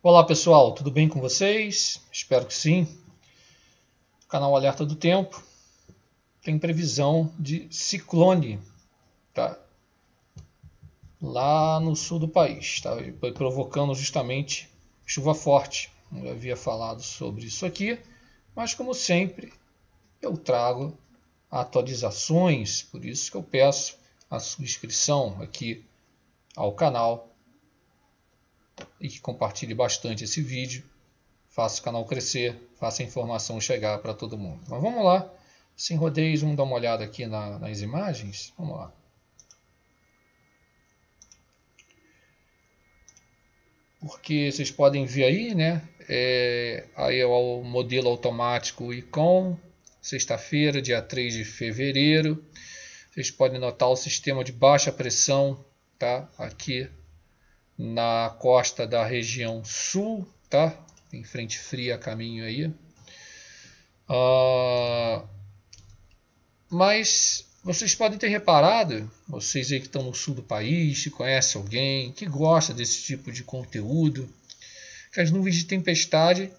Olá pessoal, tudo bem com vocês? Espero que sim. O canal Alerta do Tempo tem previsão de ciclone, tá? Lá no sul do país, tá? Provocando justamente chuva forte. Eu havia falado sobre isso aqui, mas como sempre, eu trago atualizações, por isso que eu peço a subscrição aqui ao canal e que compartilhe bastante esse vídeo. Faça o canal crescer, faça a informação chegar para todo mundo. Mas vamos lá, sem rodeios, vamos dar uma olhada aqui na, nas imagens. Vamos lá. Porque vocês podem ver aí, né? É, aí é o modelo automático ICOM, sexta-feira, dia 3 de fevereiro. Vocês podem notar o sistema de baixa pressão, tá? Aqui na costa da região sul, tá? Tem frente fria caminho aí. Uh, mas vocês podem ter reparado, vocês aí que estão no sul do país, se conhecem alguém, que gosta desse tipo de conteúdo, que as nuvens de tempestade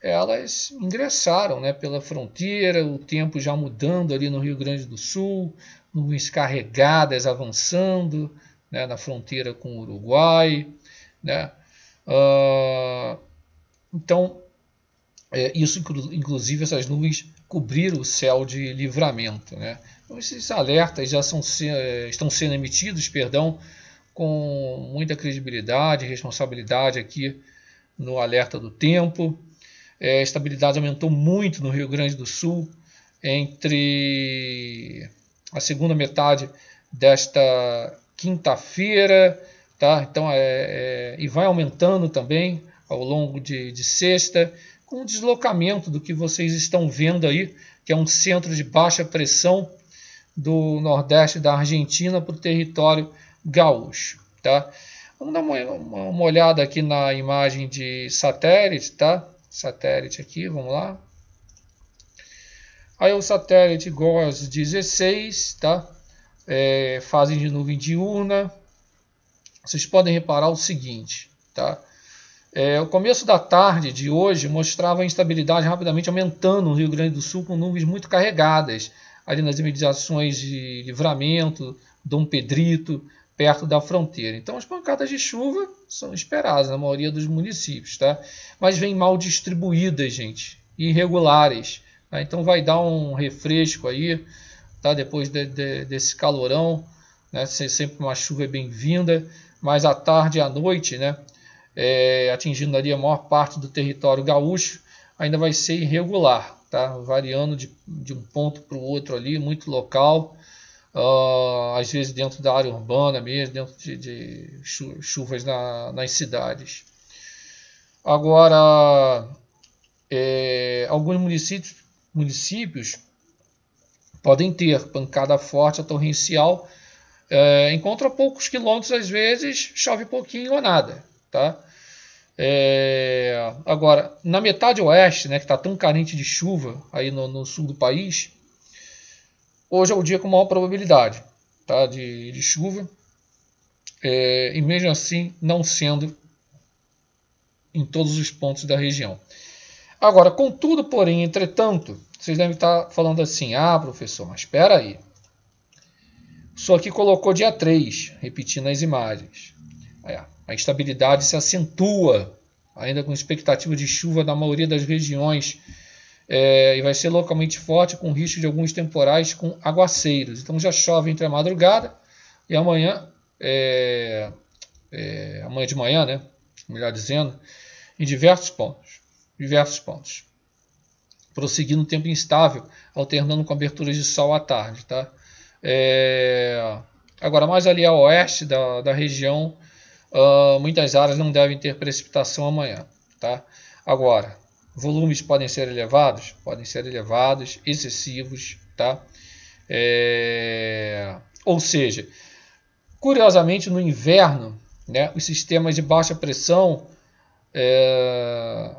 elas ingressaram né, pela fronteira, o tempo já mudando ali no Rio Grande do Sul, nuvens carregadas avançando, né, na fronteira com o Uruguai. Né? Uh, então, é, isso inclusive essas nuvens cobriram o céu de livramento. Né? Então, esses alertas já são, é, estão sendo emitidos, perdão, com muita credibilidade e responsabilidade aqui no alerta do tempo. É, a estabilidade aumentou muito no Rio Grande do Sul entre a segunda metade desta quinta-feira, tá? Então é, é, e vai aumentando também ao longo de, de sexta, com o deslocamento do que vocês estão vendo aí, que é um centro de baixa pressão do nordeste da Argentina para o território gaúcho, tá? Vamos dar uma, uma, olhada aqui na imagem de satélite, tá? Satélite aqui, vamos lá. Aí o satélite GOES 16, tá? é, fazem de nuvem diurna. Vocês podem reparar o seguinte, tá? É, o começo da tarde de hoje mostrava a instabilidade rapidamente aumentando no Rio Grande do Sul com nuvens muito carregadas ali nas imediações de Livramento, Dom Pedrito, perto da fronteira. Então as pancadas de chuva são esperadas na maioria dos municípios, tá? Mas vêm mal distribuídas, gente, irregulares. Tá? Então vai dar um refresco aí tá? depois de, de, desse calorão, né? sempre uma chuva é bem-vinda, mas à tarde e à noite, né? É, atingindo ali a maior parte do território gaúcho, ainda vai ser irregular, tá? variando de, de um ponto para o outro ali, muito local, uh, às vezes dentro da área urbana mesmo, dentro de, de chuvas na, nas cidades. Agora, é, alguns municípios, municípios podem ter pancada forte, a torrencial. É, eh, encontra poucos quilômetros, às vezes chove pouquinho ou nada. Tá? É, agora, na metade oeste, né, que está tão carente de chuva aí no, no, sul do país, hoje é o dia com maior probabilidade tá, de, de chuva. É, e mesmo assim, não sendo em todos os pontos da região. Agora, contudo, porém, entretanto, vocês devem estar falando assim: ah, professor, mas espera aí. Isso aqui colocou dia 3, repetindo as imagens. a instabilidade se acentua, ainda com expectativa de chuva na maioria das regiões, é, e vai ser localmente forte, com risco de alguns temporais com aguaceiros. Então já chove entre a madrugada e amanhã, é, é amanhã de manhã, né? melhor dizendo, em diversos pontos. Diversos pontos prosseguindo tempo instável, alternando com aberturas de sol à tarde. Tá? É... Agora, mais ali a oeste da, da região, uh, muitas áreas não devem ter precipitação amanhã. Tá? Agora, volumes podem ser elevados? Podem ser elevados, excessivos. Tá? É... Ou seja, curiosamente, no inverno, né, os sistemas de baixa pressão é,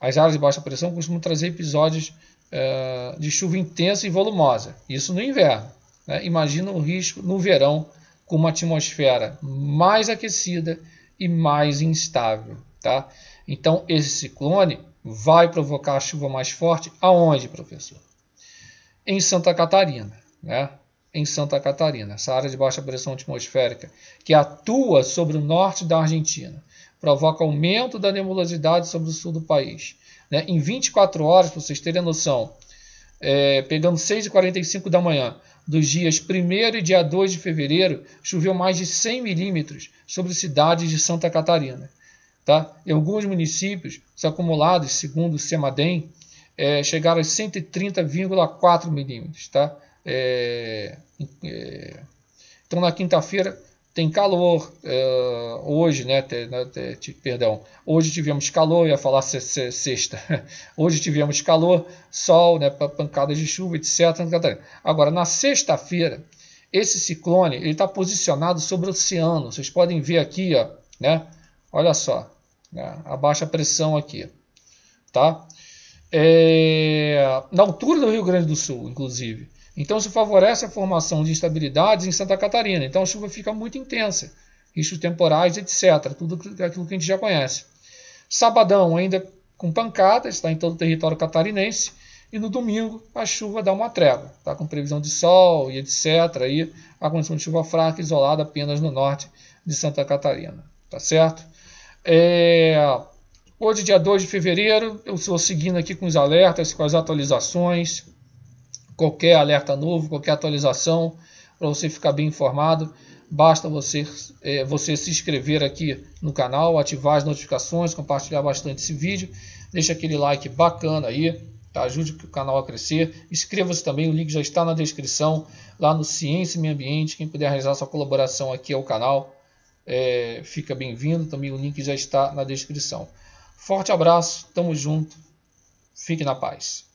as áreas de baixa pressão costumam trazer episódios eh, de chuva intensa e volumosa, isso no inverno. Né? Imagina o risco no verão com uma atmosfera mais aquecida e mais instável. Tá? Então, esse ciclone vai provocar chuva mais forte aonde, professor? Em Santa Catarina. Né? em Santa Catarina, essa área de baixa pressão atmosférica, que atua sobre o norte da Argentina provoca aumento da nebulosidade sobre o sul do país. Né? Em 24 horas, para vocês terem noção, é, pegando 6h45 da manhã, dos dias 1 e dia 2 de fevereiro, choveu mais de 100 milímetros sobre cidades de Santa Catarina. Tá? Em alguns municípios, os acumulados, segundo o SEMADEM, é, chegaram a 130,4 milímetros. Tá? É, é, então, na quinta-feira, tem calor uh, hoje, né, né? Te, te, perdão, hoje tivemos calor, ia falar se, se, sexta. Hoje tivemos calor, sol, né? Pancadas de chuva, etc. Agora, na sexta-feira, esse ciclone ele está posicionado sobre o oceano. Vocês podem ver aqui, ó, né? Olha só, né? a baixa pressão aqui, tá? É, na altura do Rio Grande do Sul, inclusive. Então isso favorece a formação de instabilidades em Santa Catarina. Então a chuva fica muito intensa, riscos temporais, etc. Tudo aquilo que a gente já conhece. Sabadão ainda com pancadas, está em todo o território catarinense. E no domingo a chuva dá uma trégua, tá? com previsão de sol e etc. Aí a condição de chuva fraca, isolada apenas no norte de Santa Catarina. Tá certo? É... Hoje, dia 2 de fevereiro, eu estou seguindo aqui com os alertas, com as atualizações, qualquer alerta novo, qualquer atualização, para você ficar bem informado. Basta você, é, você se inscrever aqui no canal, ativar as notificações, compartilhar bastante esse vídeo, deixa aquele like bacana aí, tá? ajude o canal a crescer. Inscreva-se também, o link já está na descrição, lá no Ciência e Meio Ambiente. Quem puder realizar sua colaboração aqui ao canal, é, fica bem-vindo. Também o link já está na descrição. Forte abraço, tamo junto, fique na paz.